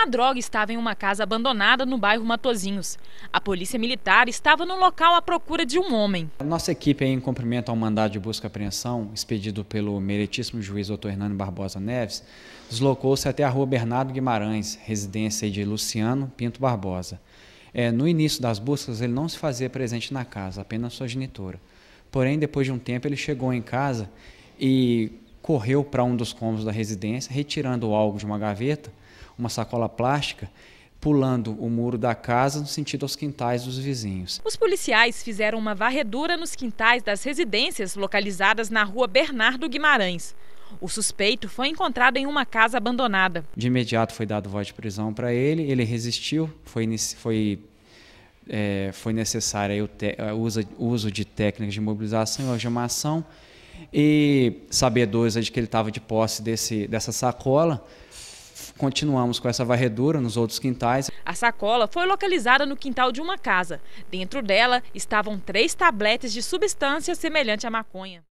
A droga estava em uma casa abandonada no bairro Matozinhos. A polícia militar estava no local à procura de um homem. A nossa equipe, em cumprimento ao mandado de busca e apreensão, expedido pelo meritíssimo juiz doutor Hernani Barbosa Neves, deslocou-se até a rua Bernardo Guimarães, residência de Luciano Pinto Barbosa. É, no início das buscas, ele não se fazia presente na casa, apenas sua genitora. Porém, depois de um tempo, ele chegou em casa e correu para um dos cômodos da residência, retirando algo de uma gaveta, uma sacola plástica, pulando o muro da casa no sentido aos quintais dos vizinhos. Os policiais fizeram uma varredura nos quintais das residências localizadas na rua Bernardo Guimarães. O suspeito foi encontrado em uma casa abandonada. De imediato foi dado voz de prisão para ele, ele resistiu, foi, foi, é, foi necessário é, o, uso, uso de técnicas de mobilização e algemação. E sabedores de que ele estava de posse desse, dessa sacola, continuamos com essa varredura nos outros quintais. A sacola foi localizada no quintal de uma casa. Dentro dela estavam três tabletes de substância semelhante à maconha.